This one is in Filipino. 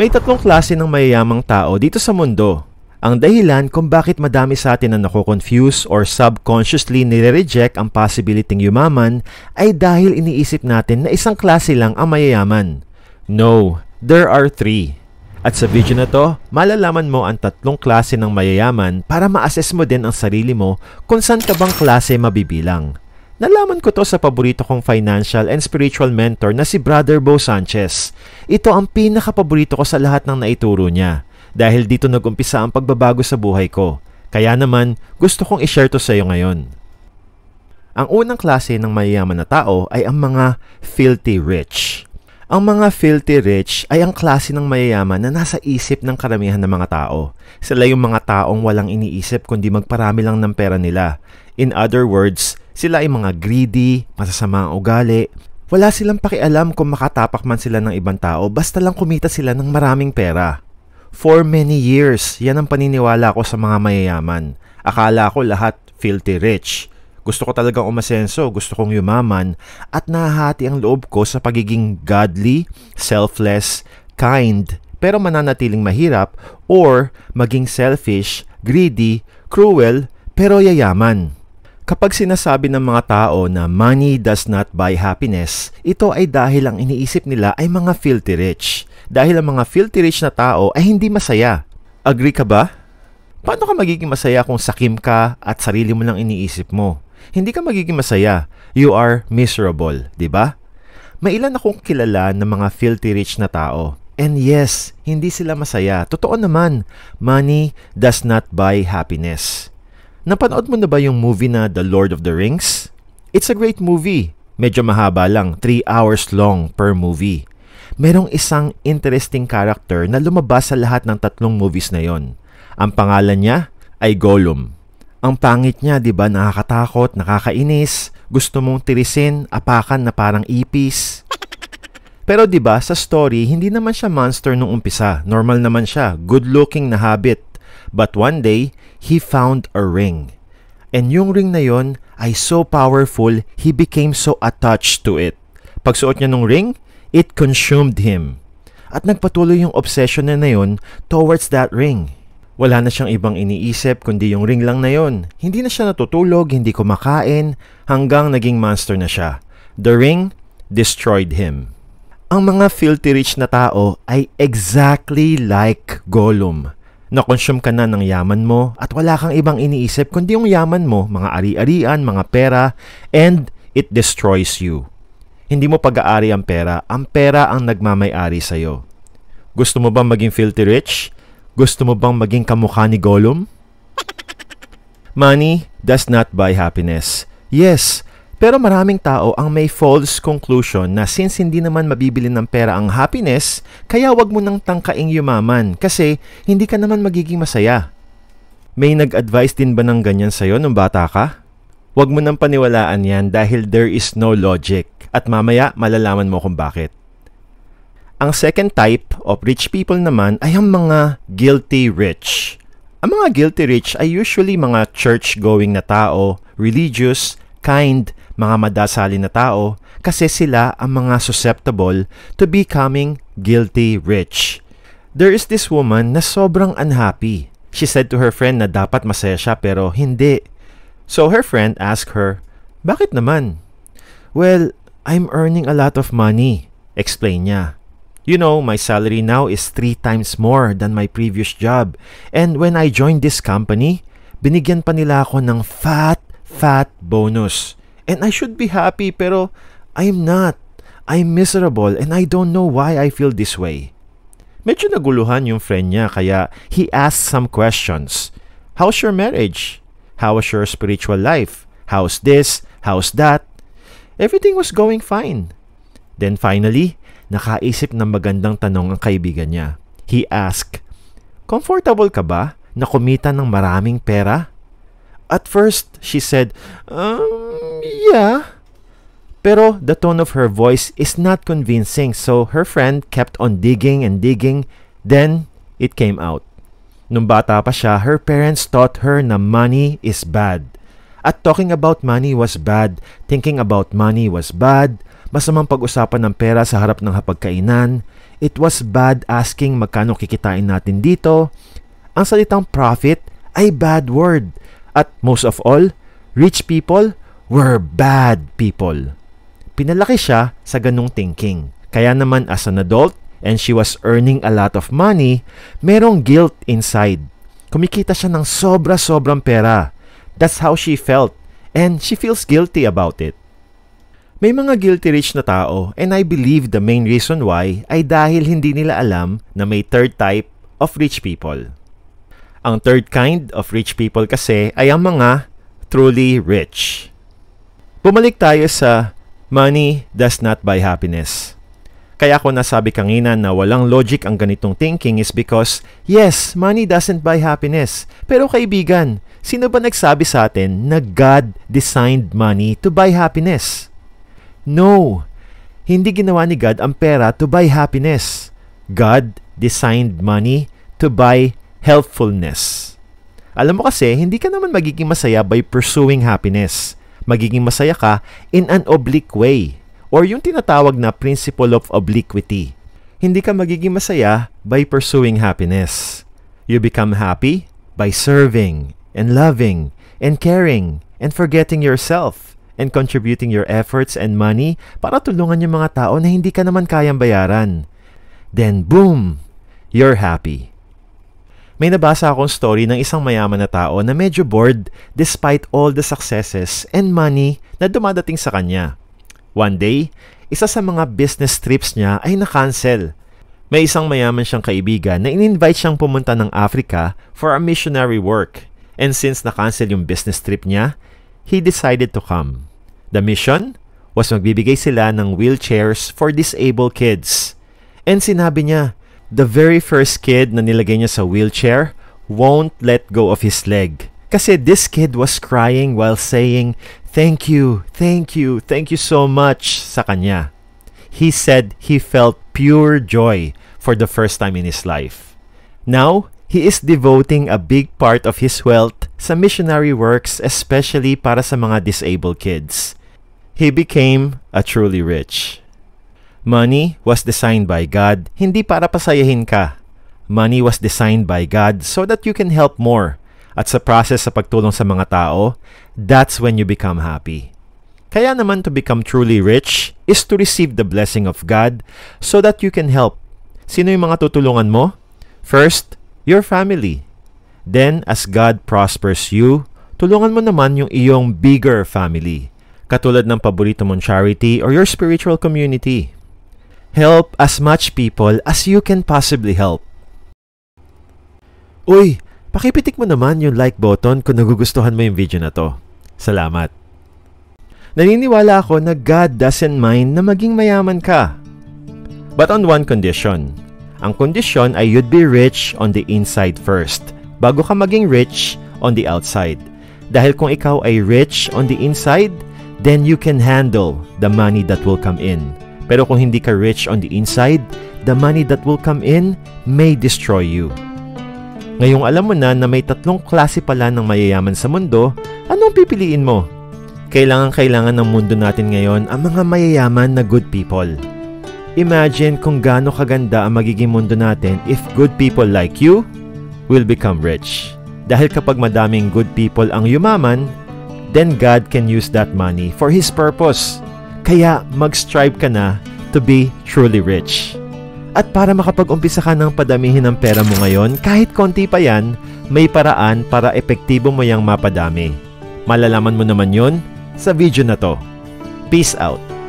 May tatlong klase ng mayayamang tao dito sa mundo. Ang dahilan kung bakit madami sa atin na nako-confuse or subconsciously nire-reject ang possibilityng yumaman ay dahil iniisip natin na isang klase lang ang mayayaman. No, there are three. At sa video na to, malalaman mo ang tatlong klase ng mayayaman para ma-assess mo din ang sarili mo kung saan ka bang klase mabibilang. Nalaman ko to sa paborito kong financial and spiritual mentor na si Brother Bo Sanchez. Ito ang pinakapaborito ko sa lahat ng naituro niya dahil dito nagumpisa ang pagbabago sa buhay ko. Kaya naman, gusto kong i-share to sa iyo ngayon. Ang unang klase ng mayayaman na tao ay ang mga filthy rich. Ang mga filthy rich ay ang klase ng mayayaman na nasa isip ng karamihan ng mga tao. Sila yung mga taong walang iniisip kundi magparami lang ng pera nila. In other words, sila ay mga greedy, masasama ugali, wala silang pakialam kung makatapak man sila ng ibang tao basta lang kumita sila ng maraming pera. For many years, yan ang paniniwala ko sa mga mayayaman. Akala ko lahat filthy rich. Gusto ko talagang umasenso, gusto kong yumaman at nahati ang loob ko sa pagiging godly, selfless, kind, pero mananatiling mahirap or maging selfish, greedy, cruel, pero yayaman. Kapag sinasabi ng mga tao na money does not buy happiness, ito ay dahil ang iniisip nila ay mga filthy rich. Dahil ang mga filthy rich na tao ay hindi masaya. Agree ka ba? Paano ka magiging masaya kung sakim ka at sarili mo lang iniisip mo? Hindi ka magiging masaya. You are miserable, di ba? May ilan akong kilala ng mga filthy rich na tao. And yes, hindi sila masaya. Totoo naman, money does not buy happiness. Napanood mo na ba yung movie na The Lord of the Rings? It's a great movie. Medyo mahaba lang, 3 hours long per movie. Merong isang interesting character na lumabas sa lahat ng tatlong movies na yon. Ang pangalan niya ay Gollum. Ang pangit niya, 'di ba? Nakakatakot, nakakainis, gusto mong tirisin, apakan na parang ipis. Pero 'di ba, sa story, hindi naman siya monster nung umpisa. Normal naman siya, good-looking na habit. But one day, he found a ring. And yung ring na yon ay so powerful, he became so attached to it. Pagsuot niya ng ring, it consumed him. At nagpatuloy yung obsession niya na yun towards that ring. Wala na siyang ibang iniisip kundi yung ring lang na yon. Hindi na siya natutulog, hindi kumakain, hanggang naging monster na siya. The ring destroyed him. Ang mga filthy rich na tao ay exactly like Gollum. Nakonsume ka na ng yaman mo at wala kang ibang iniisip kundi yung yaman mo, mga ari-arian, mga pera, and it destroys you. Hindi mo pag-aari ang pera, ang pera ang nagmamay-ari sa'yo. Gusto mo bang maging filthy rich? Gusto mo bang maging kamukha ni Gollum? Money does not buy happiness. Yes, pero maraming tao ang may false conclusion na since hindi naman mabibili ng pera ang happiness, kaya wag mo nang tangkaing yumaman kasi hindi ka naman magiging masaya. May nag-advise din ba ng ganyan sa'yo nung bata ka? Huwag mo nang paniwalaan yan dahil there is no logic at mamaya malalaman mo kung bakit. Ang second type of rich people naman ay ang mga guilty rich. Ang mga guilty rich ay usually mga church-going na tao, religious, kind, mga madasali na tao kasi sila ang mga susceptible to becoming guilty rich. There is this woman na sobrang unhappy. She said to her friend na dapat masaya siya pero hindi. So her friend asked her, Bakit naman? Well, I'm earning a lot of money, explain niya. You know, my salary now is three times more than my previous job. And when I joined this company, binigyan pa nila ako ng fat, fat bonus. And I should be happy pero I'm not. I'm miserable and I don't know why I feel this way. Medyo naguluhan yung friend niya kaya he asked some questions. How's your marriage? How's your spiritual life? How's this? How's that? Everything was going fine. Then finally, nakaisip ng magandang tanong ang kaibigan niya. He asked, Comfortable ka ba na kumita ng maraming pera? At first, she said, Um, yeah. Pero the tone of her voice is not convincing, so her friend kept on digging and digging. Then, it came out. Nung bata pa siya, her parents taught her na money is bad. At talking about money was bad, thinking about money was bad, masamang pag-usapan ng pera sa harap ng hapagkainan, it was bad asking magkano kikitain natin dito. Ang salitang profit ay bad word. At most of all, rich people were bad people. Pinalaki siya sa ganung thinking. Kaya naman as an adult, and she was earning a lot of money, merong guilt inside. Kumikita siya ng sobra-sobrang pera. That's how she felt, and she feels guilty about it. May mga guilty rich na tao, and I believe the main reason why ay dahil hindi nila alam na may third type of rich people. Ang third kind of rich people kasi ay ang mga truly rich. Bumalik tayo sa money does not buy happiness. Kaya ko nasabi kanina na walang logic ang ganitong thinking is because, yes, money doesn't buy happiness. Pero kaibigan, sino ba nagsabi sa atin na God designed money to buy happiness? No, hindi ginawa ni God ang pera to buy happiness. God designed money to buy helpfulness. Alam mo kasi, hindi ka naman magiging masaya by pursuing happiness magiging masaya ka in an oblique way or yung tinatawag na principle of obliquity. Hindi ka magiging masaya by pursuing happiness. You become happy by serving and loving and caring and forgetting yourself and contributing your efforts and money para tulungan yung mga tao na hindi ka naman kayang bayaran. Then boom, you're happy may nabasa akong story ng isang mayaman na tao na medyo bored despite all the successes and money na dumadating sa kanya. One day, isa sa mga business trips niya ay na-cancel. May isang mayaman siyang kaibigan na in-invite siyang pumunta ng Africa for a missionary work. And since na-cancel yung business trip niya, he decided to come. The mission was magbibigay sila ng wheelchairs for disabled kids. And sinabi niya, the very first kid na nilagay niya sa wheelchair won't let go of his leg. Kasi this kid was crying while saying, Thank you, thank you, thank you so much sa kanya. He said he felt pure joy for the first time in his life. Now, he is devoting a big part of his wealth sa missionary works especially para sa mga disabled kids. He became a truly rich. Money was designed by God hindi para pasayahin ka. Money was designed by God so that you can help more. At sa process sa pagtulong sa mga tao, that's when you become happy. Kaya naman to become truly rich is to receive the blessing of God so that you can help. Sino yung mga tutulungan mo? First, your family. Then, as God prospers you, tulungan mo naman yung iyong bigger family, katulad ng paborito mong charity or your spiritual community. Help as much people as you can possibly help. Uy, pakipitik mo naman yung like button kung nagugustuhan mo yung video na to. Salamat. Naniniwala ako na God doesn't mind na maging mayaman ka. But on one condition. Ang condition ay you'd be rich on the inside first bago ka maging rich on the outside. Dahil kung ikaw ay rich on the inside, then you can handle the money that will come in. Pero kung hindi ka rich on the inside, the money that will come in may destroy you. Ngayong alam mo na na may tatlong klase pala ng mayayaman sa mundo, anong pipiliin mo? Kailangan-kailangan ng mundo natin ngayon ang mga mayayaman na good people. Imagine kung gaano kaganda ang magiging mundo natin if good people like you will become rich. Dahil kapag madaming good people ang yumaman, then God can use that money for His purpose kaya mag-strive ka na to be truly rich. At para makapag-umpisa ka ng padamihin ng pera mo ngayon, kahit konti pa yan, may paraan para epektibo mo yung mapadami. Malalaman mo naman yon sa video na to. Peace out!